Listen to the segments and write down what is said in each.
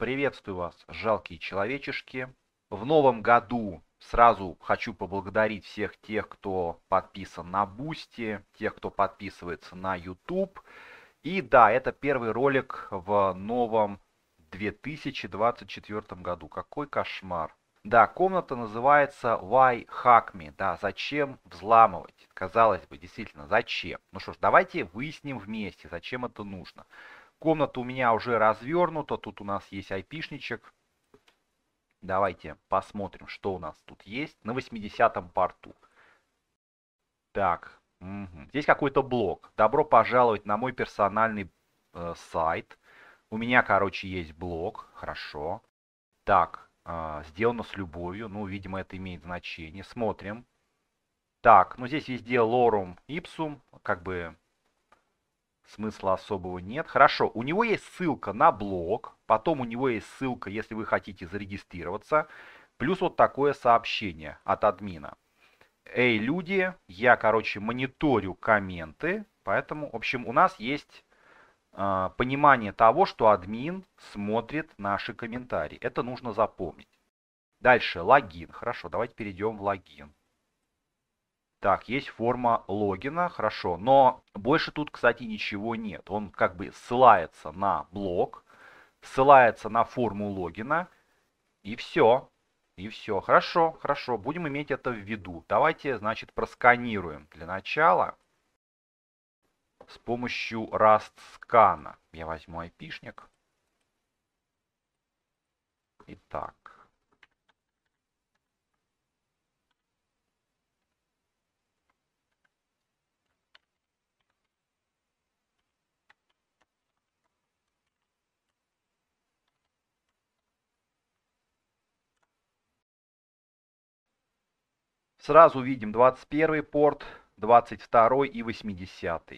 Приветствую вас, жалкие человечешки. В новом году сразу хочу поблагодарить всех тех, кто подписан на Бусти, тех, кто подписывается на YouTube. И да, это первый ролик в новом 2024 году. Какой кошмар. Да, комната называется Why Hack Me. Да, зачем взламывать? Казалось бы, действительно, зачем? Ну что ж, давайте выясним вместе, зачем это нужно. Комната у меня уже развернута. Тут у нас есть айпишничек. Давайте посмотрим, что у нас тут есть на 80-м порту. Так, угу. здесь какой-то блог. Добро пожаловать на мой персональный э, сайт. У меня, короче, есть блог. Хорошо. Так, э, сделано с любовью. Ну, видимо, это имеет значение. Смотрим. Так, ну здесь везде лорум ipsum, как бы смысла особого нет. Хорошо, у него есть ссылка на блог, потом у него есть ссылка, если вы хотите зарегистрироваться, плюс вот такое сообщение от админа. Эй, люди, я, короче, мониторю комменты, поэтому, в общем, у нас есть э, понимание того, что админ смотрит наши комментарии. Это нужно запомнить. Дальше, логин. Хорошо, давайте перейдем в логин. Так, есть форма логина, хорошо. Но больше тут, кстати, ничего нет. Он как бы ссылается на блок, ссылается на форму логина. И все. И все. Хорошо, хорошо. Будем иметь это в виду. Давайте, значит, просканируем для начала с помощью RustScan. Я возьму айпишник. Итак. Сразу видим 21 порт, 22 и 80.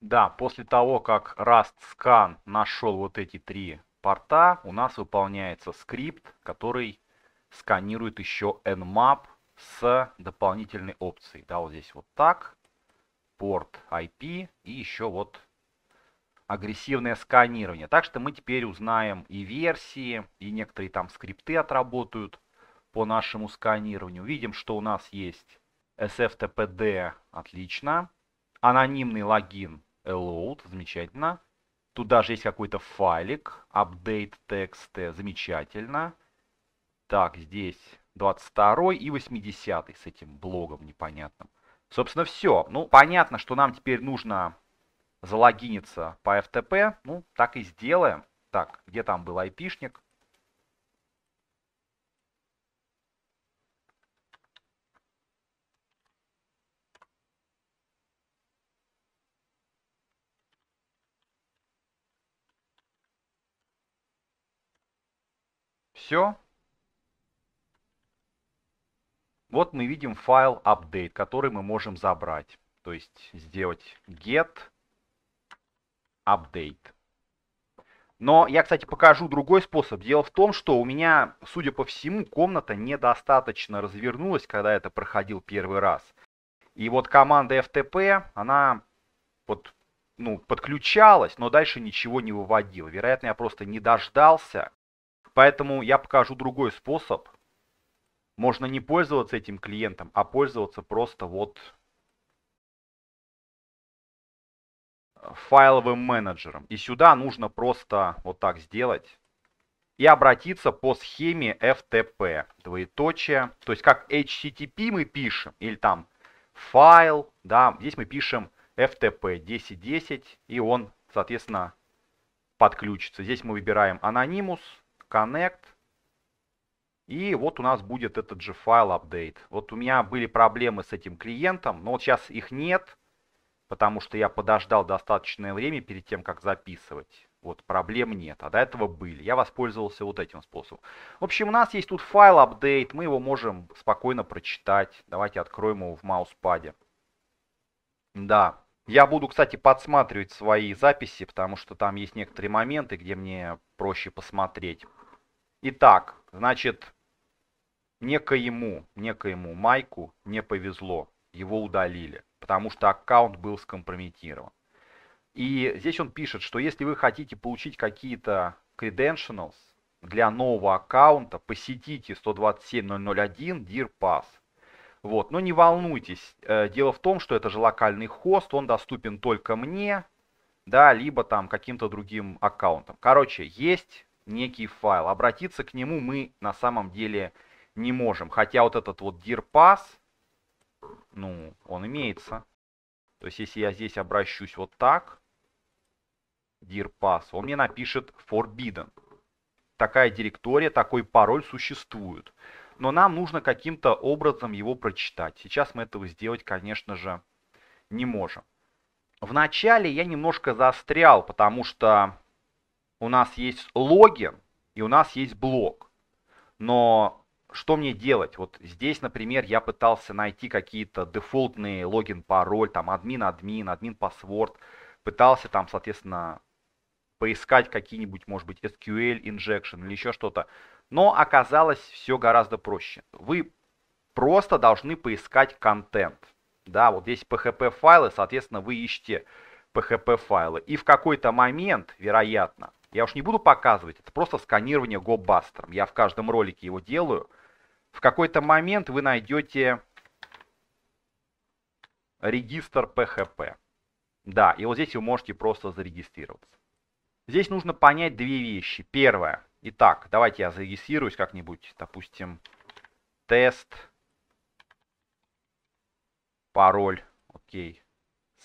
Да, после того, как RustScan нашел вот эти три порта, у нас выполняется скрипт, который сканирует еще Nmap с дополнительной опцией. Да, вот здесь вот так, порт IP и еще вот агрессивное сканирование. Так что мы теперь узнаем и версии, и некоторые там скрипты отработают по нашему сканированию. Видим, что у нас есть SFTPD, отлично. Анонимный логин allowed, замечательно. Тут даже есть какой-то файлик, update text, замечательно. Так, здесь 22 и 80 с этим блогом непонятным. Собственно, все. Ну, понятно, что нам теперь нужно залогиниться по FTP. Ну, так и сделаем. Так, где там был айпишник? Все. Вот мы видим файл update, который мы можем забрать. То есть сделать get Update. Но я, кстати, покажу другой способ. Дело в том, что у меня, судя по всему, комната недостаточно развернулась, когда это проходил первый раз. И вот команда FTP, она вот, ну, подключалась, но дальше ничего не выводила. Вероятно, я просто не дождался. Поэтому я покажу другой способ. Можно не пользоваться этим клиентом, а пользоваться просто вот файловым менеджером. И сюда нужно просто вот так сделать и обратиться по схеме FTP, двоеточие. То есть как HTTP мы пишем, или там файл, да, здесь мы пишем FTP 1010, и он, соответственно, подключится. Здесь мы выбираем Anonymous, Connect, и вот у нас будет этот же файл update. Вот у меня были проблемы с этим клиентом, но вот сейчас их нет, потому что я подождал достаточное время перед тем, как записывать. Вот, проблем нет, а до этого были. Я воспользовался вот этим способом. В общем, у нас есть тут файл update, мы его можем спокойно прочитать. Давайте откроем его в мауспаде. Да, я буду, кстати, подсматривать свои записи, потому что там есть некоторые моменты, где мне проще посмотреть. Итак, значит, некоему, некоему Майку не повезло, его удалили потому что аккаунт был скомпрометирован. И здесь он пишет, что если вы хотите получить какие-то credentials для нового аккаунта, посетите 127.001 DearPass. Вот. Но не волнуйтесь, э, дело в том, что это же локальный хост, он доступен только мне, да, либо там каким-то другим аккаунтом. Короче, есть некий файл, обратиться к нему мы на самом деле не можем. Хотя вот этот вот DearPass – ну, он имеется. То есть, если я здесь обращусь вот так, dir pass, он мне напишет forbidden. Такая директория, такой пароль существует. Но нам нужно каким-то образом его прочитать. Сейчас мы этого сделать, конечно же, не можем. Вначале я немножко застрял, потому что у нас есть логин и у нас есть блок. Но что мне делать? Вот здесь, например, я пытался найти какие-то дефолтные логин, пароль, там админ-админ, админ-паспорт. Пытался там, соответственно, поискать какие-нибудь, может быть, SQL injection или еще что-то. Но оказалось все гораздо проще. Вы просто должны поискать контент. Да, вот здесь PHP файлы, соответственно, вы ищете PHP файлы. И в какой-то момент, вероятно, я уж не буду показывать, это просто сканирование GoBuster. Я в каждом ролике его делаю – в какой-то момент вы найдете регистр PHP. Да, и вот здесь вы можете просто зарегистрироваться. Здесь нужно понять две вещи. Первое. Итак, давайте я зарегистрируюсь как-нибудь, допустим, тест, пароль, окей,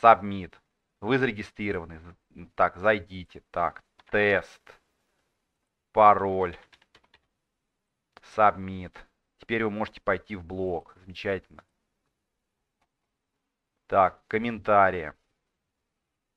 submit. Вы зарегистрированы. Так, зайдите. Так, тест, пароль, submit. Теперь вы можете пойти в блог. Замечательно. Так, комментарии.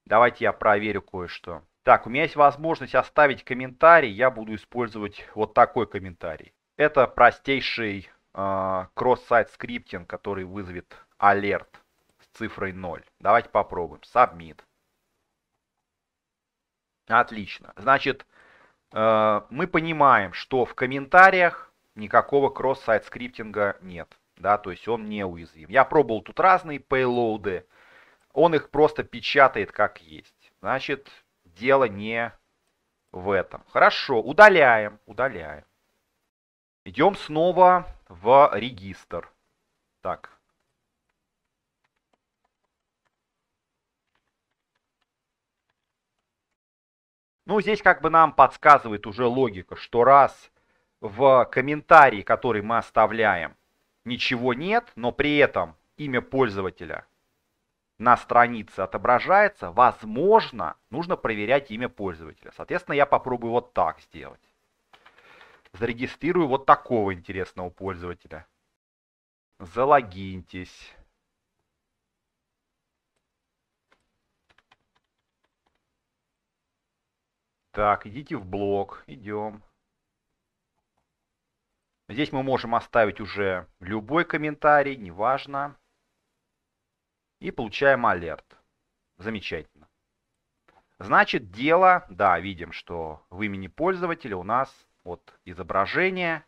Давайте я проверю кое-что. Так, у меня есть возможность оставить комментарий. Я буду использовать вот такой комментарий. Это простейший а, кросс-сайт скриптинг, который вызовет алерт с цифрой 0. Давайте попробуем. Submit. Отлично. Значит, э, мы понимаем, что в комментариях никакого кросс-сайт скриптинга нет. Да, то есть он не уязвим. Я пробовал тут разные пейлоуды. Он их просто печатает как есть. Значит, дело не в этом. Хорошо, удаляем, удаляем. Идем снова в регистр. Так. Ну, здесь как бы нам подсказывает уже логика, что раз в комментарии, который мы оставляем, ничего нет, но при этом имя пользователя на странице отображается, возможно, нужно проверять имя пользователя. Соответственно, я попробую вот так сделать. Зарегистрирую вот такого интересного пользователя. Залогиньтесь. Так, идите в блог. Идем. Здесь мы можем оставить уже любой комментарий, неважно. И получаем алерт. Замечательно. Значит, дело, да, видим, что в имени пользователя у нас от изображения.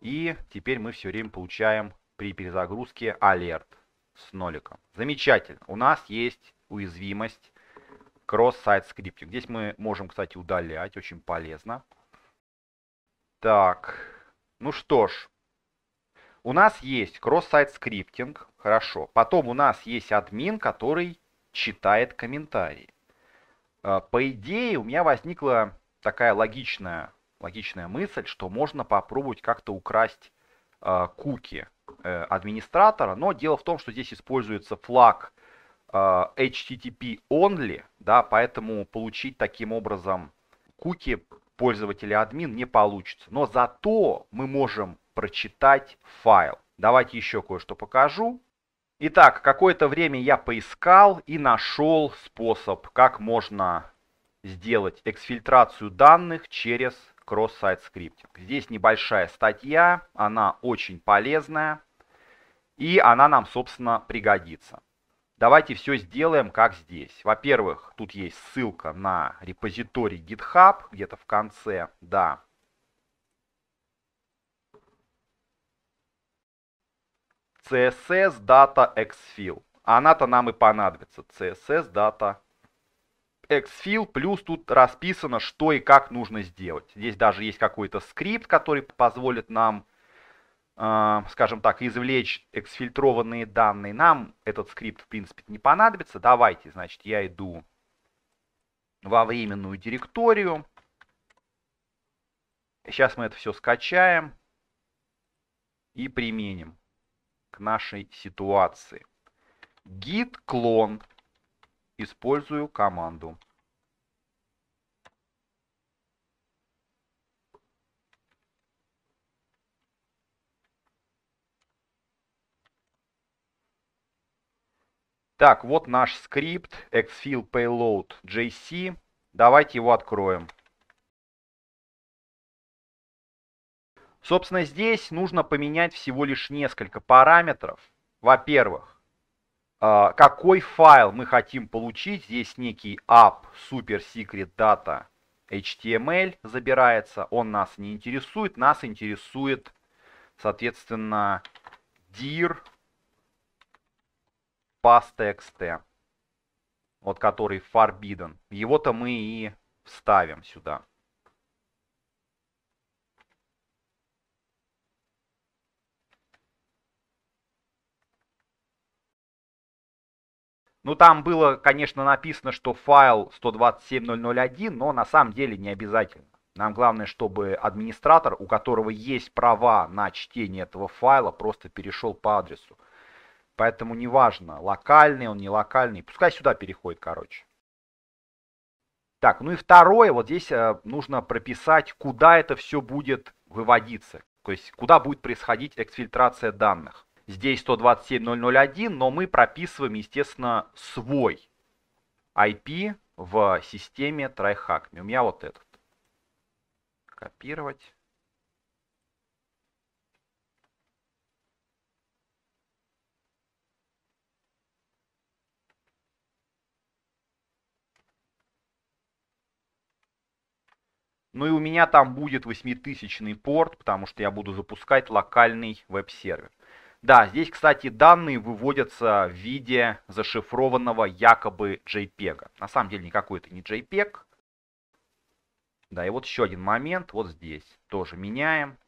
И теперь мы все время получаем при перезагрузке алерт с ноликом. Замечательно. У нас есть уязвимость cross-site scripting. Здесь мы можем, кстати, удалять. Очень полезно. Так, ну что ж, у нас есть кросс-сайт скриптинг, хорошо. Потом у нас есть админ, который читает комментарии. А, по идее, у меня возникла такая логичная, логичная мысль, что можно попробовать как-то украсть э, куки э, администратора. Но дело в том, что здесь используется флаг э, а, HTTP only, да, поэтому получить таким образом куки пользователя админ не получится. Но зато мы можем прочитать файл. Давайте еще кое-что покажу. Итак, какое-то время я поискал и нашел способ, как можно сделать эксфильтрацию данных через cross-site scripting. Здесь небольшая статья, она очень полезная, и она нам, собственно, пригодится. Давайте все сделаем, как здесь. Во-первых, тут есть ссылка на репозиторий GitHub, где-то в конце, да. CSS Data Xfill. Она-то нам и понадобится. CSS Data Xfill. Плюс тут расписано, что и как нужно сделать. Здесь даже есть какой-то скрипт, который позволит нам а, скажем так, извлечь эксфильтрованные данные нам, этот скрипт, в принципе, не понадобится. Давайте, значит, я иду во временную директорию. Сейчас мы это все скачаем и применим к нашей ситуации. Git clone Использую команду Так, вот наш скрипт exfil payload jc. Давайте его откроем. Собственно, здесь нужно поменять всего лишь несколько параметров. Во-первых, а, какой файл мы хотим получить. Здесь некий app super secret data HTML забирается. Он нас не интересует. Нас интересует, соответственно, dir PassTXT, вот который forbidden. Его-то мы и вставим сюда. Ну, там было, конечно, написано, что файл 127.0.0.1, но на самом деле не обязательно. Нам главное, чтобы администратор, у которого есть права на чтение этого файла, просто перешел по адресу. Поэтому неважно, локальный он, не локальный. Пускай сюда переходит, короче. Так, ну и второе, вот здесь э, нужно прописать, куда это все будет выводиться. То есть, куда будет происходить эксфильтрация данных. Здесь 127001, но мы прописываем, естественно, свой IP в системе TryHack. У меня вот этот. Копировать. Ну и у меня там будет 8000 порт, потому что я буду запускать локальный веб-сервер. Да, здесь, кстати, данные выводятся в виде зашифрованного якобы JPEG. На самом деле никакой это не JPEG. Да, и вот еще один момент, вот здесь тоже меняем.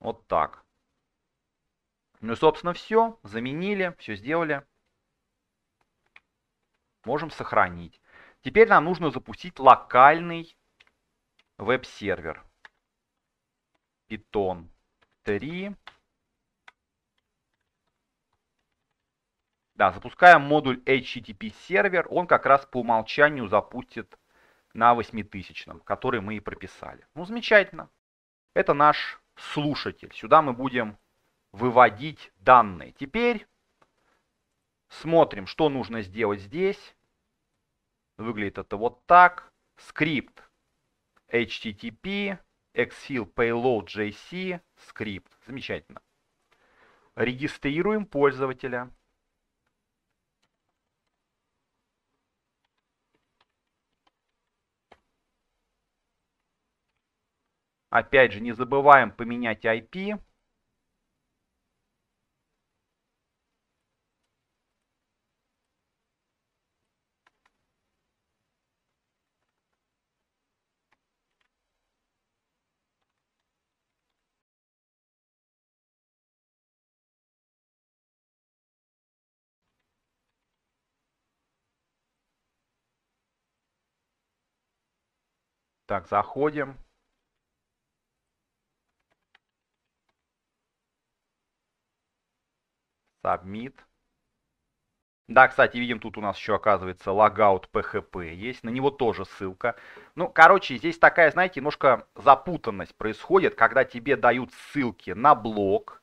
Вот так. Ну и, собственно, все. Заменили, все сделали. Можем сохранить. Теперь нам нужно запустить локальный веб-сервер. Python 3. Да, запускаем модуль HTTP сервер. Он как раз по умолчанию запустит на 8000, который мы и прописали. Ну, замечательно. Это наш слушатель. Сюда мы будем выводить данные. Теперь смотрим, что нужно сделать здесь. Выглядит это вот так. Скрипт http exhil payload jc скрипт. Замечательно. Регистрируем пользователя. Опять же, не забываем поменять IP. Так, заходим. Submit. Да, кстати, видим, тут у нас еще оказывается логаут PHP есть, на него тоже ссылка. Ну, короче, здесь такая, знаете, немножко запутанность происходит, когда тебе дают ссылки на блог,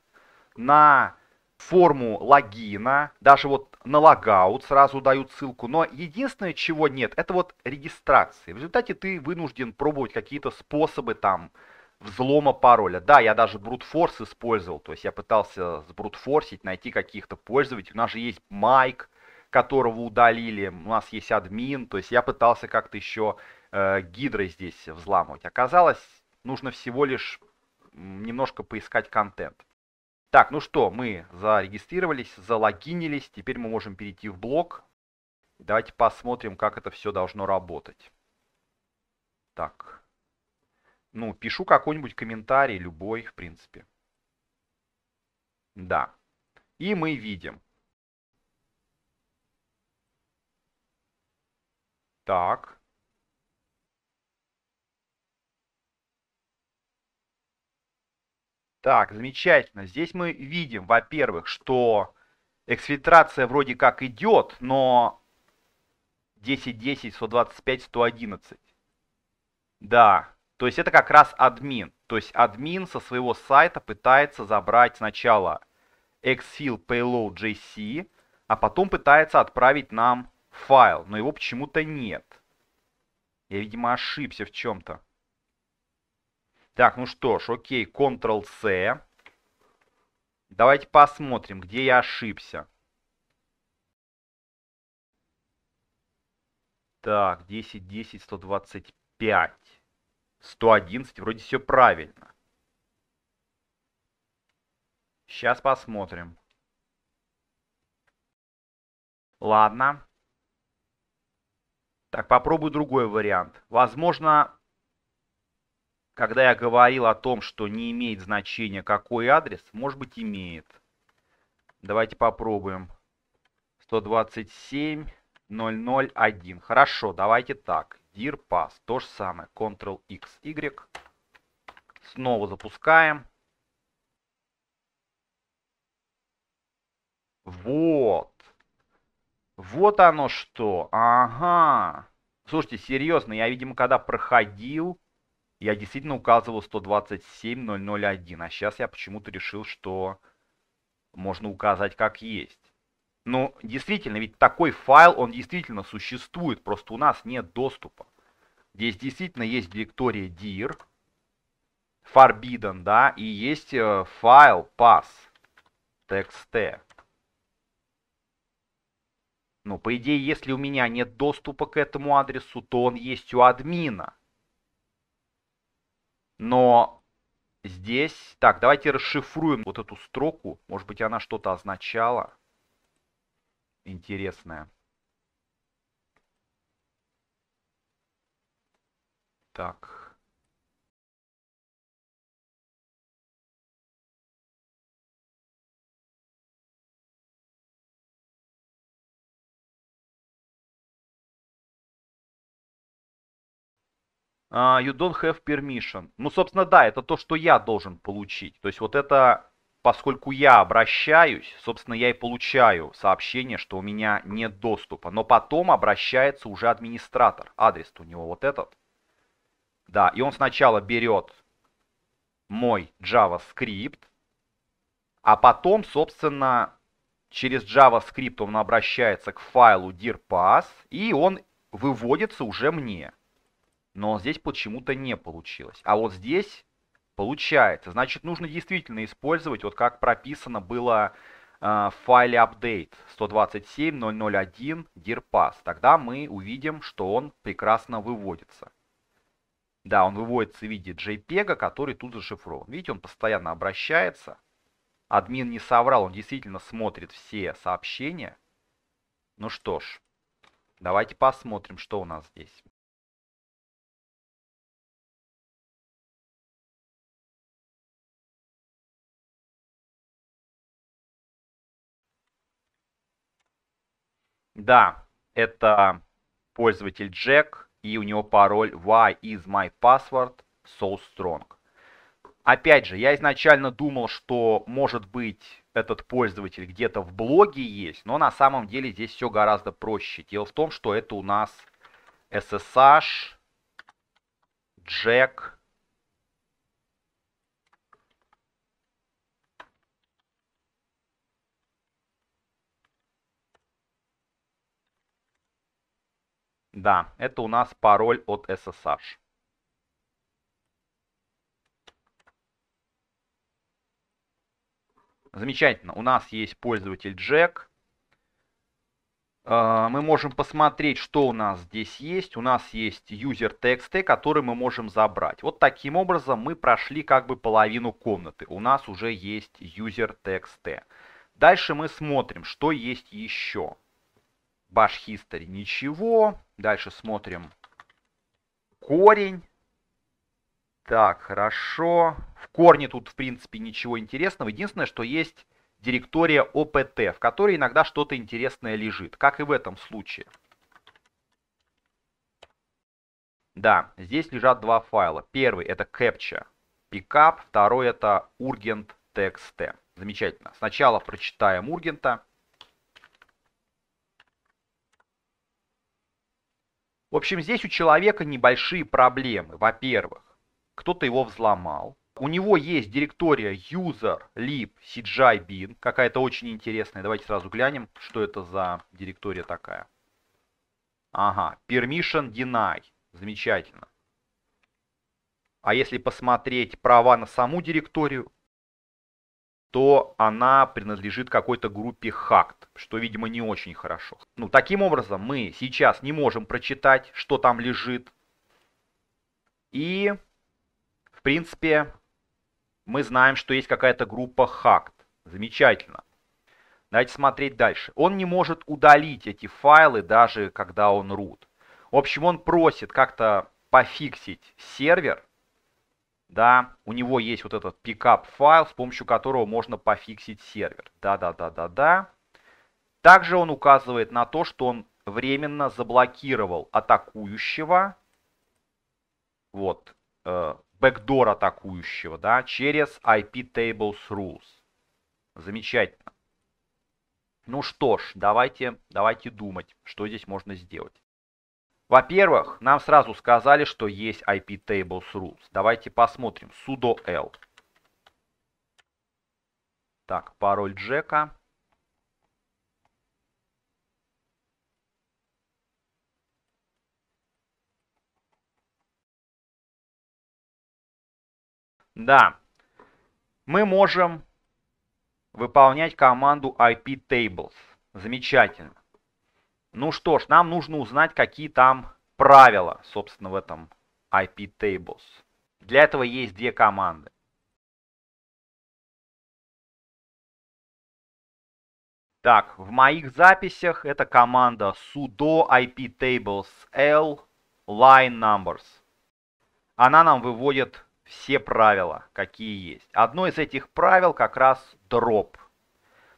на форму логина, даже вот на логаут, сразу дают ссылку. Но единственное, чего нет, это вот регистрации. В результате ты вынужден пробовать какие-то способы там взлома пароля. Да, я даже брутфорс использовал, то есть я пытался сбрутфорсить, найти каких-то пользователей. У нас же есть майк, которого удалили, у нас есть админ, то есть я пытался как-то еще э, гидрой здесь взламывать. Оказалось, нужно всего лишь немножко поискать контент. Так, ну что, мы зарегистрировались, залогинились. Теперь мы можем перейти в блок. Давайте посмотрим, как это все должно работать. Так. Ну, пишу какой-нибудь комментарий, любой, в принципе. Да. И мы видим. Так. Так, замечательно. Здесь мы видим, во-первых, что эксфильтрация вроде как идет, но 10, 10, 125, 111. Да, то есть это как раз админ. То есть админ со своего сайта пытается забрать сначала exfil payload JC, а потом пытается отправить нам файл, но его почему-то нет. Я, видимо, ошибся в чем-то. Так, ну что ж, окей, Ctrl-C. Давайте посмотрим, где я ошибся. Так, 10, 10, 125. 111, вроде все правильно. Сейчас посмотрим. Ладно. Так, попробую другой вариант. Возможно, когда я говорил о том, что не имеет значения какой адрес, может быть имеет. Давайте попробуем. 127.001. Хорошо, давайте так. Dir pass. То же самое. Ctrl X, Y. Снова запускаем. Вот. Вот оно что. Ага. Слушайте, серьезно, я, видимо, когда проходил, я действительно указывал 127.001, а сейчас я почему-то решил, что можно указать как есть. Но ну, действительно, ведь такой файл, он действительно существует, просто у нас нет доступа. Здесь действительно есть директория dir, forbidden, да, и есть э, файл pass.txt. txt. Ну, по идее, если у меня нет доступа к этому адресу, то он есть у админа. Но здесь... Так, давайте расшифруем вот эту строку. Может быть, она что-то означала интересное. Так. А, you don't have permission. Ну, собственно, да, это то, что я должен получить. То есть вот это, поскольку я обращаюсь, собственно, я и получаю сообщение, что у меня нет доступа. Но потом обращается уже администратор. адрес у него вот этот. Да, и он сначала берет мой JavaScript, а потом, собственно, через JavaScript он обращается к файлу dirpass, и он выводится уже мне но здесь почему-то не получилось. А вот здесь получается. Значит, нужно действительно использовать, вот как прописано было э, в файле update 127.001 dirpass. Тогда мы увидим, что он прекрасно выводится. Да, он выводится в виде JPEG, который тут зашифрован. Видите, он постоянно обращается. Админ не соврал, он действительно смотрит все сообщения. Ну что ж, давайте посмотрим, что у нас здесь. Да, это пользователь Джек, и у него пароль why is my password so strong. Опять же, я изначально думал, что может быть этот пользователь где-то в блоге есть, но на самом деле здесь все гораздо проще. Дело в том, что это у нас SSH, Jack, Да, это у нас пароль от SSH. Замечательно, у нас есть пользователь Джек. Э, мы можем посмотреть, что у нас здесь есть. У нас есть user тексты, который мы можем забрать. Вот таким образом мы прошли как бы половину комнаты. У нас уже есть user тексты. Дальше мы смотрим, что есть еще. Bash history ничего. Дальше смотрим. Корень. Так, хорошо. В корне тут, в принципе, ничего интересного. Единственное, что есть директория opt, в которой иногда что-то интересное лежит, как и в этом случае. Да, здесь лежат два файла. Первый это captcha, pickup, второй это urgent.txt. Замечательно. Сначала прочитаем ургента. В общем, здесь у человека небольшие проблемы. Во-первых, кто-то его взломал. У него есть директория user lib cgi bin, какая-то очень интересная. Давайте сразу глянем, что это за директория такая. Ага, permission deny. Замечательно. А если посмотреть права на саму директорию, то она принадлежит какой-то группе хакт, что, видимо, не очень хорошо. Ну, таким образом, мы сейчас не можем прочитать, что там лежит. И, в принципе, мы знаем, что есть какая-то группа хакт. Замечательно. Давайте смотреть дальше. Он не может удалить эти файлы, даже когда он root. В общем, он просит как-то пофиксить сервер, да, у него есть вот этот пикап файл, с помощью которого можно пофиксить сервер, да-да-да-да-да. Также он указывает на то, что он временно заблокировал атакующего, вот, э, бэкдор атакующего, да, через IP Tables Rules. Замечательно. Ну что ж, давайте, давайте думать, что здесь можно сделать. Во-первых, нам сразу сказали, что есть IP Tables Rules. Давайте посмотрим. sudo l. Так, пароль джека. Да, мы можем выполнять команду IP Tables. Замечательно. Ну что ж, нам нужно узнать, какие там правила, собственно, в этом IP Tables. Для этого есть две команды. Так, в моих записях это команда sudo iptables L line numbers. Она нам выводит все правила, какие есть. Одно из этих правил как раз drop.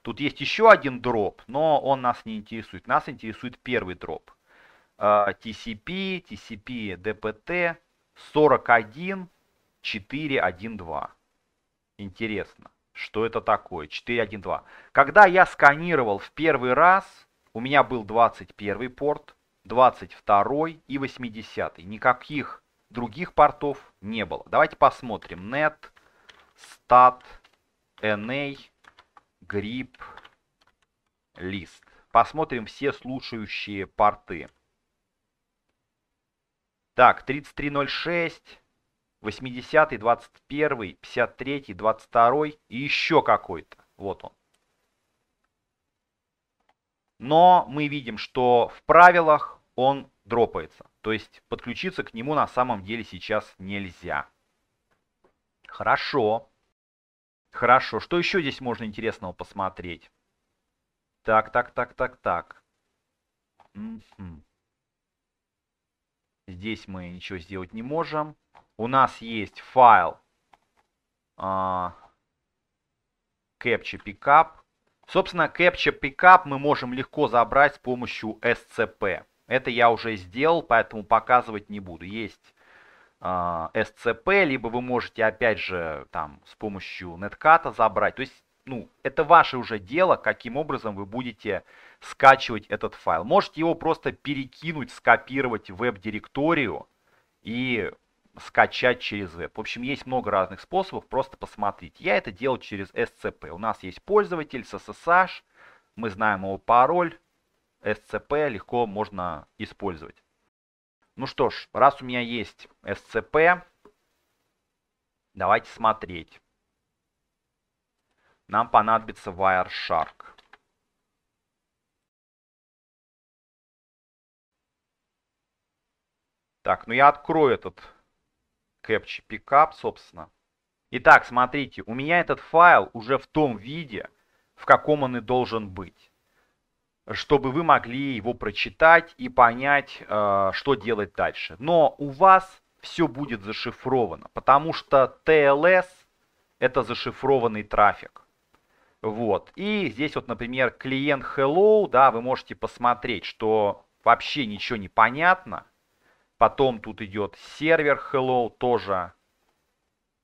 Тут есть еще один дроп, но он нас не интересует. Нас интересует первый дроп. TCP, TCP, DPT 41 412. Интересно, что это такое? 412. Когда я сканировал в первый раз, у меня был 21 порт, 22 и 80. Никаких других портов не было. Давайте посмотрим. Net, stat, NA, гриб лист. Посмотрим все слушающие порты. Так, 3306, 80, 21, 53, 22 и еще какой-то. Вот он. Но мы видим, что в правилах он дропается. То есть подключиться к нему на самом деле сейчас нельзя. Хорошо. Хорошо, что еще здесь можно интересного посмотреть? Так, так, так, так, так. Здесь мы ничего сделать не можем. У нас есть файл а, Capture Pickup. Собственно, Capture Pickup мы можем легко забрать с помощью SCP. Это я уже сделал, поэтому показывать не буду. Есть а, SCP, либо вы можете, опять же, там, с помощью нетката забрать. То есть, ну, это ваше уже дело, каким образом вы будете скачивать этот файл. Можете его просто перекинуть, скопировать в веб-директорию и скачать через веб. В общем, есть много разных способов, просто посмотрите. Я это делал через SCP. У нас есть пользователь с SSH, мы знаем его пароль, SCP легко можно использовать. Ну что ж, раз у меня есть SCP, давайте смотреть. Нам понадобится Wireshark. Так, ну я открою этот Capture Pickup, собственно. Итак, смотрите, у меня этот файл уже в том виде, в каком он и должен быть чтобы вы могли его прочитать и понять, э, что делать дальше. Но у вас все будет зашифровано, потому что TLS это зашифрованный трафик. Вот. И здесь вот, например, клиент Hello, да, вы можете посмотреть, что вообще ничего не понятно. Потом тут идет сервер Hello, тоже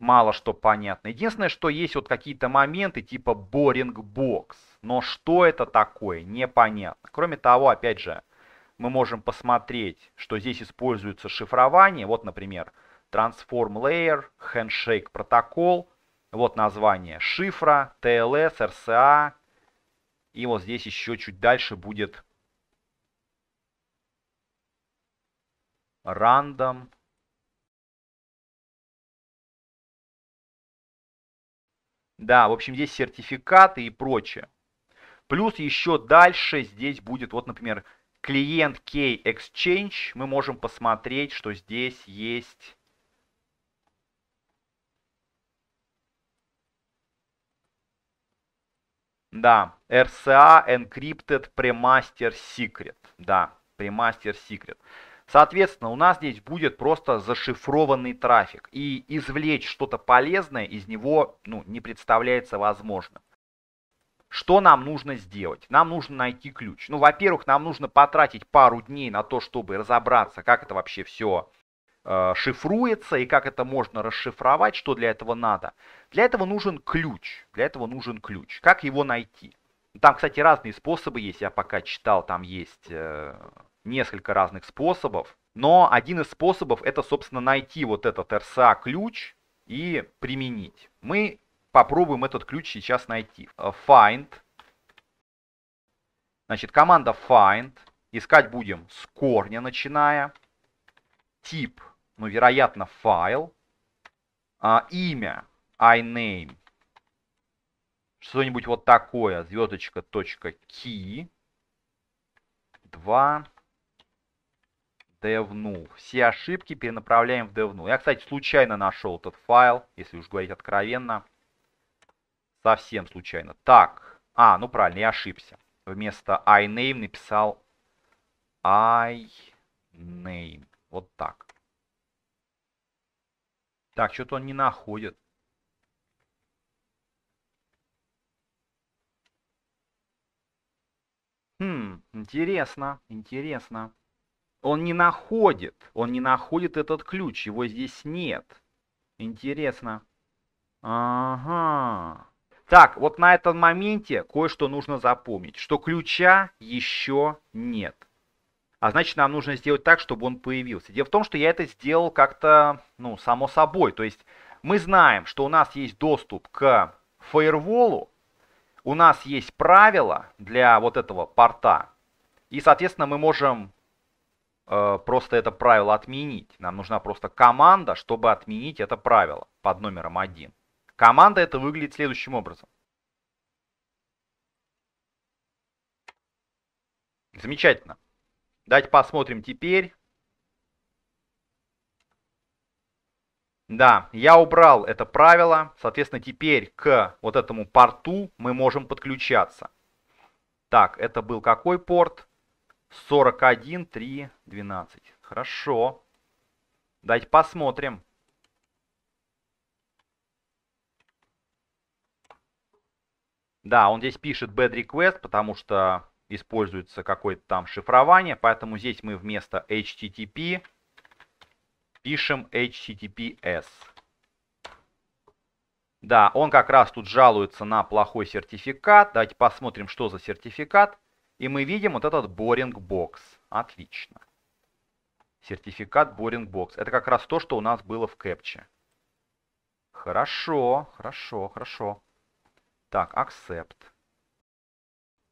мало что понятно. Единственное, что есть вот какие-то моменты типа Boring Box. Но что это такое, непонятно. Кроме того, опять же, мы можем посмотреть, что здесь используется шифрование. Вот, например, Transform Layer, Handshake протокол. Вот название шифра, TLS, RCA. И вот здесь еще чуть дальше будет Random Да, в общем, здесь сертификаты и прочее. Плюс еще дальше здесь будет, вот, например, клиент Key Exchange. Мы можем посмотреть, что здесь есть... Да, RCA Encrypted Premaster Secret. Да, Premaster Secret. Соответственно, у нас здесь будет просто зашифрованный трафик, и извлечь что-то полезное из него ну, не представляется возможным. Что нам нужно сделать? Нам нужно найти ключ. Ну, во-первых, нам нужно потратить пару дней на то, чтобы разобраться, как это вообще все э, шифруется и как это можно расшифровать, что для этого надо. Для этого нужен ключ. Для этого нужен ключ. Как его найти? Там, кстати, разные способы есть. Я пока читал, там есть... Э, несколько разных способов, но один из способов это, собственно, найти вот этот RSA-ключ и применить. Мы попробуем этот ключ сейчас найти. Find. Значит, команда find. Искать будем с корня, начиная. Тип, ну, вероятно, файл. А, имя, iname. Что-нибудь вот такое, звездочка, точка, key. 2, DevNull. Все ошибки перенаправляем в DevNull. Я, кстати, случайно нашел этот файл, если уж говорить откровенно. Совсем случайно. Так, а, ну правильно, я ошибся. Вместо iname написал iname. Вот так. Так, что-то он не находит. Хм, интересно, интересно. Он не находит, он не находит этот ключ, его здесь нет. Интересно. Ага. Так, вот на этом моменте кое-что нужно запомнить, что ключа еще нет. А значит, нам нужно сделать так, чтобы он появился. Дело в том, что я это сделал как-то, ну, само собой. То есть мы знаем, что у нас есть доступ к фаерволу, у нас есть правила для вот этого порта, и, соответственно, мы можем Э, просто это правило отменить. Нам нужна просто команда, чтобы отменить это правило под номером 1. Команда это выглядит следующим образом. Замечательно. Давайте посмотрим теперь. Да, я убрал это правило. Соответственно, теперь к вот этому порту мы можем подключаться. Так, это был какой порт? 41, 3, 12. Хорошо. Давайте посмотрим. Да, он здесь пишет bad request, потому что используется какое-то там шифрование, поэтому здесь мы вместо HTTP пишем HTTPS. Да, он как раз тут жалуется на плохой сертификат. Давайте посмотрим, что за сертификат. И мы видим вот этот Boring Box. Отлично. Сертификат Boring Box. Это как раз то, что у нас было в кэпче. Хорошо, хорошо, хорошо. Так, accept.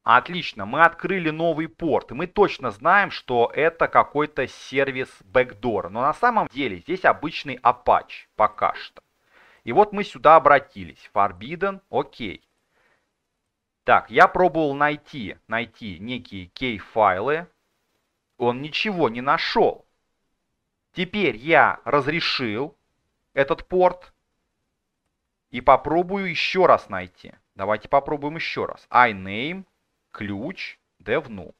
Отлично, мы открыли новый порт. И мы точно знаем, что это какой-то сервис backdoor. Но на самом деле здесь обычный Apache пока что. И вот мы сюда обратились. Forbidden, окей. Так, я пробовал найти, найти некие кей-файлы. Он ничего не нашел. Теперь я разрешил этот порт и попробую еще раз найти. Давайте попробуем еще раз. iname, ключ, devnull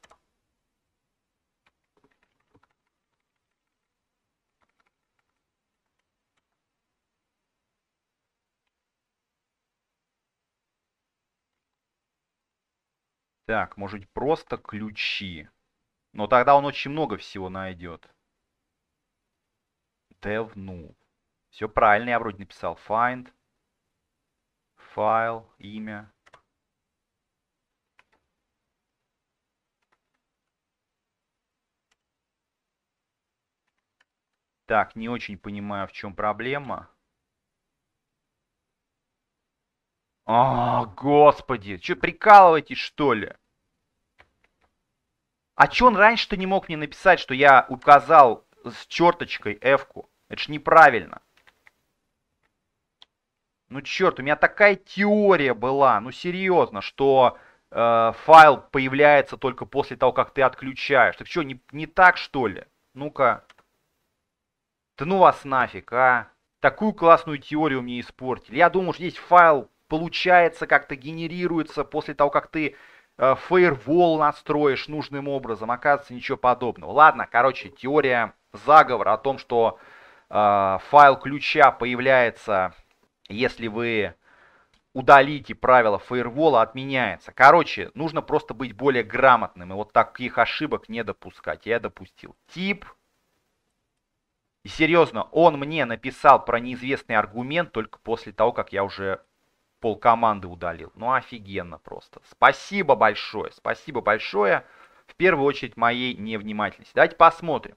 Так, может просто ключи. Но тогда он очень много всего найдет. Devnu. Ну. Все правильно, я вроде написал. Find. Файл, имя. Так, не очень понимаю, в чем проблема. А, господи, что, прикалываетесь, что ли? А чё он раньше-то не мог мне написать, что я указал с черточкой F-ку? Это ж неправильно. Ну черт, у меня такая теория была, ну серьезно, что э, файл появляется только после того, как ты отключаешь. Так что, не, не так что ли? Ну-ка. Да ну вас нафиг, а. Такую классную теорию мне испортили. Я думал, что здесь файл получается, как-то генерируется после того, как ты Э, фаервол настроишь нужным образом. Оказывается, ничего подобного. Ладно, короче, теория заговора о том, что э, файл ключа появляется, если вы удалите правила фаервола, отменяется. Короче, нужно просто быть более грамотным и вот таких ошибок не допускать. Я допустил. Тип. И серьезно, он мне написал про неизвестный аргумент только после того, как я уже пол команды удалил. Ну, офигенно просто. Спасибо большое, спасибо большое. В первую очередь моей невнимательности. Давайте посмотрим.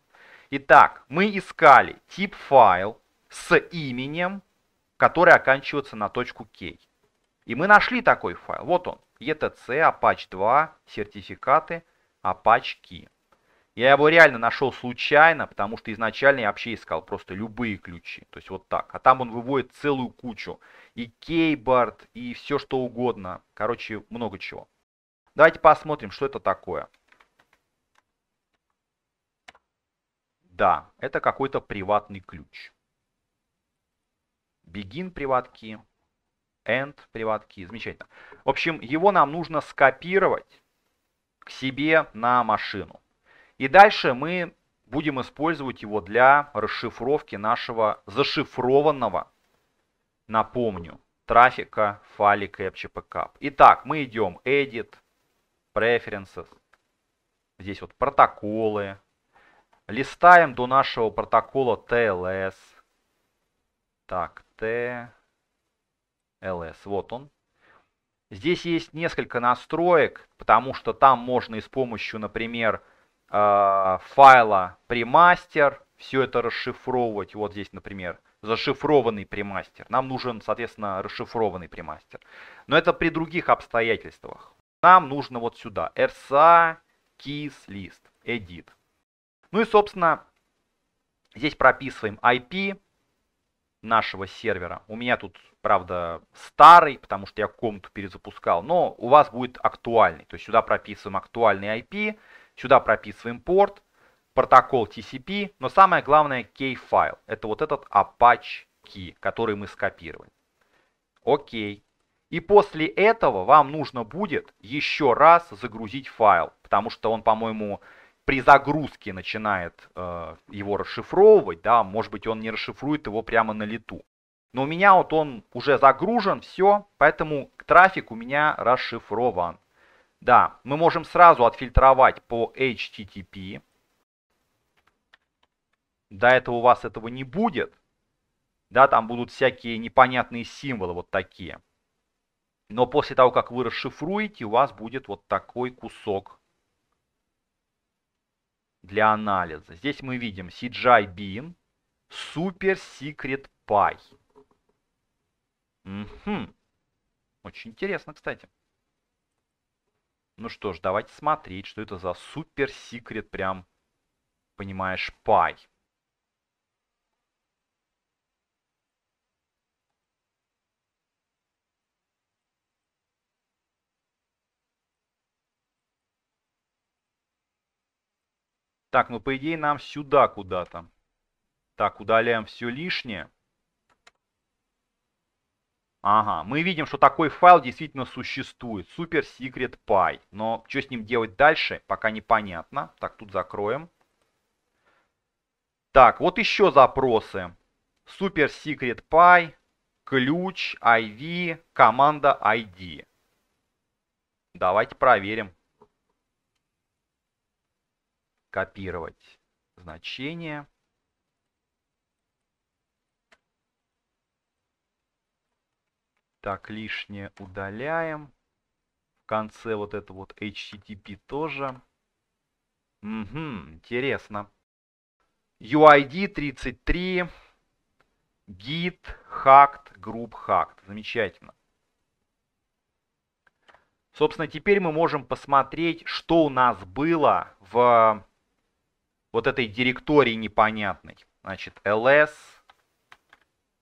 Итак, мы искали тип файл с именем, который оканчивается на точку K. И мы нашли такой файл. Вот он. ETC, Apache 2, сертификаты, Apache Key. Я его реально нашел случайно, потому что изначально я вообще искал просто любые ключи. То есть вот так. А там он выводит целую кучу и кейбард, и все что угодно. Короче, много чего. Давайте посмотрим, что это такое. Да, это какой-то приватный ключ. Begin приватки, end приватки, замечательно. В общем, его нам нужно скопировать к себе на машину. И дальше мы будем использовать его для расшифровки нашего зашифрованного напомню, трафика файле Capture Packup. Итак, мы идем Edit, Preferences, здесь вот протоколы, листаем до нашего протокола TLS. Так, TLS, вот он. Здесь есть несколько настроек, потому что там можно и с помощью, например, э, файла примастер все это расшифровывать. Вот здесь, например, зашифрованный премастер. Нам нужен, соответственно, расшифрованный премастер. Но это при других обстоятельствах. Нам нужно вот сюда. RSA, keys, list, edit. Ну и, собственно, здесь прописываем IP нашего сервера. У меня тут, правда, старый, потому что я комнату перезапускал, но у вас будет актуальный. То есть сюда прописываем актуальный IP, сюда прописываем порт, протокол TCP, но самое главное key-файл. Это вот этот Apache key, который мы скопировали. Окей. И после этого вам нужно будет еще раз загрузить файл, потому что он, по-моему, при загрузке начинает э, его расшифровывать, да, может быть, он не расшифрует его прямо на лету. Но у меня вот он уже загружен, все, поэтому трафик у меня расшифрован. Да, мы можем сразу отфильтровать по HTTP, до этого у вас этого не будет, да, там будут всякие непонятные символы вот такие. Но после того, как вы расшифруете, у вас будет вот такой кусок для анализа. Здесь мы видим CGI Bean, Super Secret Pie. Угу. Очень интересно, кстати. Ну что ж, давайте смотреть, что это за супер секрет, прям, понимаешь, пай. Так, ну по идее нам сюда куда-то. Так, удаляем все лишнее. Ага, мы видим, что такой файл действительно существует. Super Secret Py. Но что с ним делать дальше, пока непонятно. Так, тут закроем. Так, вот еще запросы. Super Secret Py, ключ, IV, команда ID. Давайте проверим копировать значение. Так, лишнее удаляем. В конце вот это вот HTTP тоже. Угу, интересно. UID 33, git, hacked, group hacked. Замечательно. Собственно, теперь мы можем посмотреть, что у нас было в вот этой директории непонятной. Значит, ls,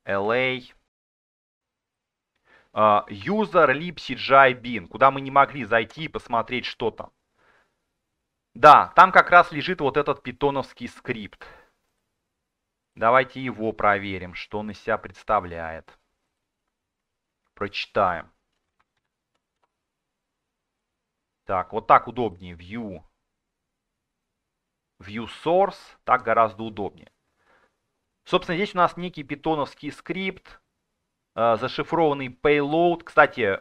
la, user libcgi bin, куда мы не могли зайти и посмотреть, что там. Да, там как раз лежит вот этот питоновский скрипт. Давайте его проверим, что он из себя представляет. Прочитаем. Так, вот так удобнее. View view source, так гораздо удобнее. Собственно, здесь у нас некий питоновский скрипт, э, зашифрованный payload. Кстати,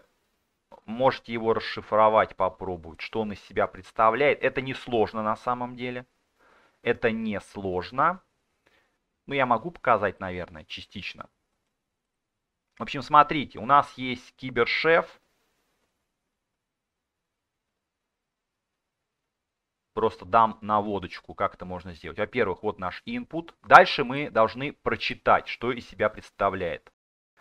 можете его расшифровать, попробовать, что он из себя представляет. Это не сложно на самом деле. Это не сложно. Ну, я могу показать, наверное, частично. В общем, смотрите, у нас есть кибершеф. просто дам наводочку, как это можно сделать. Во-первых, вот наш input. Дальше мы должны прочитать, что из себя представляет.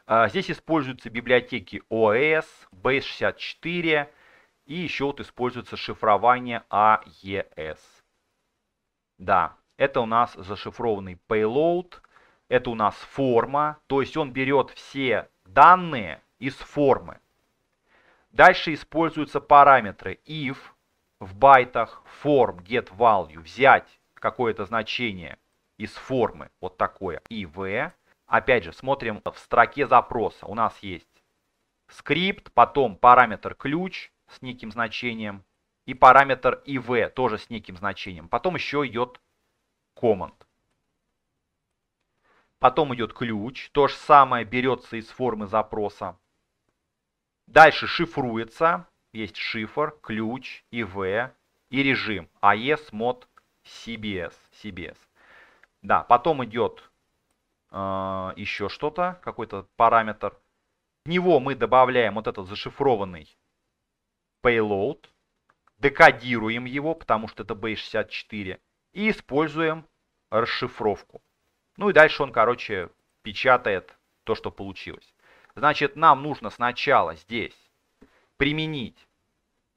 А, здесь используются библиотеки OS, Base64 и еще вот используется шифрование AES. Да, это у нас зашифрованный payload, это у нас форма, то есть он берет все данные из формы. Дальше используются параметры if, в байтах form get value, взять какое-то значение из формы, вот такое, и в Опять же, смотрим в строке запроса. У нас есть скрипт, потом параметр ключ с неким значением и параметр и в тоже с неким значением. Потом еще идет command. Потом идет ключ. То же самое берется из формы запроса. Дальше шифруется есть шифр, ключ, IV и режим AES mod CBS. CBS. Да, потом идет э, еще что-то, какой-то параметр. В него мы добавляем вот этот зашифрованный payload, декодируем его, потому что это B64, и используем расшифровку. Ну и дальше он, короче, печатает то, что получилось. Значит, нам нужно сначала здесь применить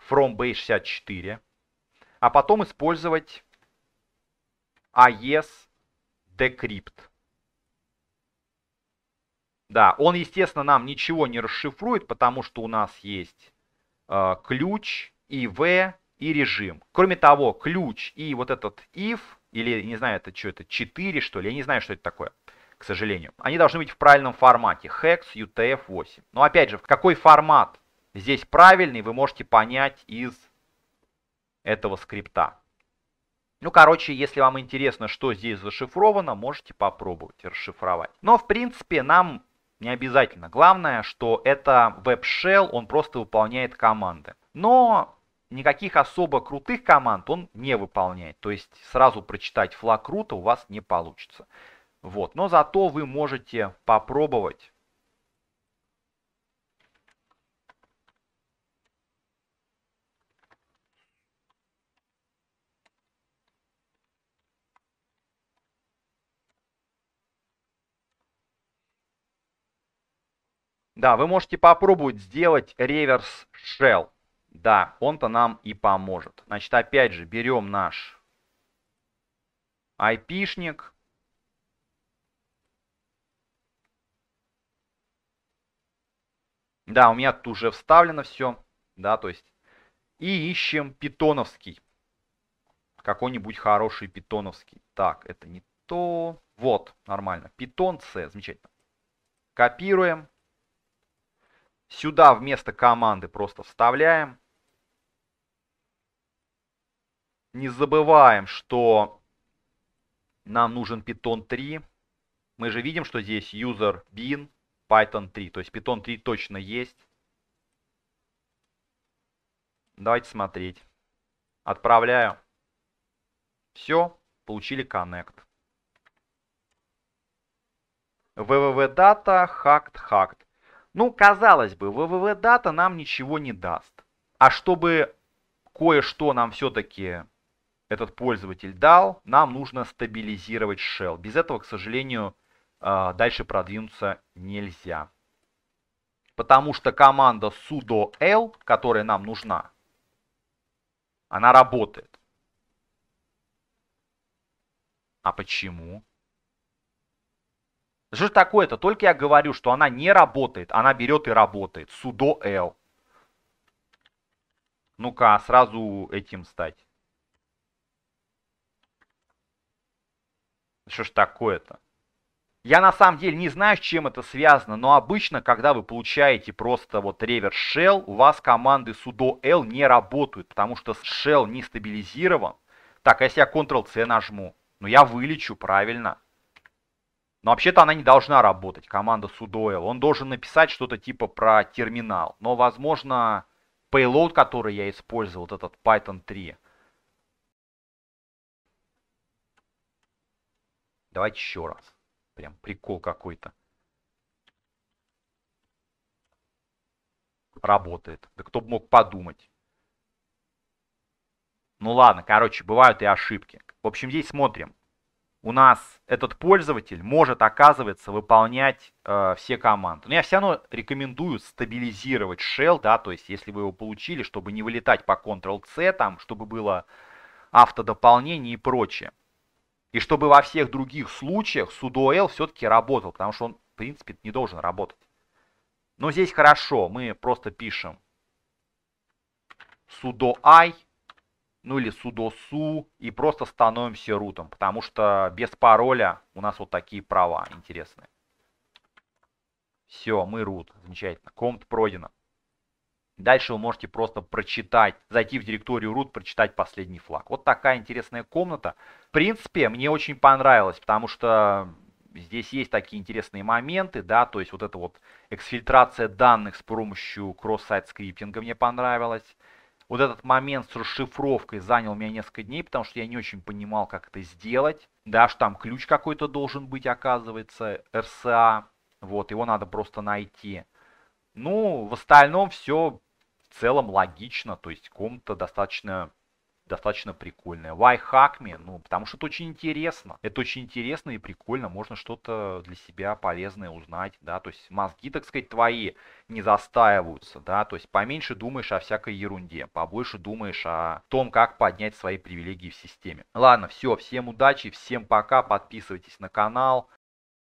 from b64, а потом использовать AES decrypt. Да, он, естественно, нам ничего не расшифрует, потому что у нас есть э, ключ, IV и режим. Кроме того, ключ и вот этот if, или, не знаю, это что это, 4, что ли, я не знаю, что это такое, к сожалению. Они должны быть в правильном формате, hex, UTF-8. Но опять же, в какой формат здесь правильный, вы можете понять из этого скрипта. Ну, короче, если вам интересно, что здесь зашифровано, можете попробовать расшифровать. Но, в принципе, нам не обязательно. Главное, что это веб-шелл, он просто выполняет команды. Но никаких особо крутых команд он не выполняет. То есть сразу прочитать флаг круто у вас не получится. Вот. Но зато вы можете попробовать Да, вы можете попробовать сделать реверс shell. Да, он-то нам и поможет. Значит, опять же, берем наш айпишник. Да, у меня тут уже вставлено все. Да, то есть. И ищем питоновский. Какой-нибудь хороший питоновский. Так, это не то. Вот, нормально. Питон С, замечательно. Копируем. Сюда вместо команды просто вставляем. Не забываем, что нам нужен Python 3. Мы же видим, что здесь user bin Python 3. То есть Python 3 точно есть. Давайте смотреть. Отправляю. Все, получили connect. www.data hacked hacked. Ну, казалось бы, www дата нам ничего не даст. А чтобы кое-что нам все-таки этот пользователь дал, нам нужно стабилизировать shell. Без этого, к сожалению, а, дальше продвинуться нельзя. Потому что команда sudo l, которая нам нужна, она работает. А почему? что же такое-то? Только я говорю, что она не работает, она берет и работает. Судо L. Ну-ка, а сразу этим стать. Что ж такое-то? Я на самом деле не знаю, с чем это связано, но обычно, когда вы получаете просто вот реверс shell, у вас команды sudo L не работают, потому что shell не стабилизирован. Так, а если я Ctrl-C нажму? Ну, я вылечу, правильно. Но вообще-то она не должна работать, команда Судойл. Он должен написать что-то типа про терминал. Но, возможно, payload, который я использовал, вот этот Python 3. Давайте еще раз. Прям прикол какой-то. Работает. Да кто бы мог подумать. Ну ладно, короче, бывают и ошибки. В общем, здесь смотрим у нас этот пользователь может, оказывается, выполнять э, все команды. Но я все равно рекомендую стабилизировать shell, да, то есть если вы его получили, чтобы не вылетать по Ctrl-C, там, чтобы было автодополнение и прочее. И чтобы во всех других случаях sudo L все-таки работал, потому что он, в принципе, не должен работать. Но здесь хорошо, мы просто пишем sudo i ну или sudo su, и просто становимся рутом, потому что без пароля у нас вот такие права интересные. Все, мы root, замечательно, комп пройдено. Дальше вы можете просто прочитать, зайти в директорию root, прочитать последний флаг. Вот такая интересная комната. В принципе, мне очень понравилось, потому что здесь есть такие интересные моменты, да, то есть вот эта вот эксфильтрация данных с помощью кросс-сайт скриптинга мне понравилась вот этот момент с расшифровкой занял меня несколько дней, потому что я не очень понимал, как это сделать. Да, что там ключ какой-то должен быть, оказывается, RSA. Вот, его надо просто найти. Ну, в остальном все в целом логично, то есть комната достаточно достаточно прикольная. Why hack me? Ну, потому что это очень интересно. Это очень интересно и прикольно. Можно что-то для себя полезное узнать, да. То есть мозги, так сказать, твои не застаиваются, да. То есть поменьше думаешь о всякой ерунде, побольше думаешь о том, как поднять свои привилегии в системе. Ладно, все. Всем удачи, всем пока. Подписывайтесь на канал.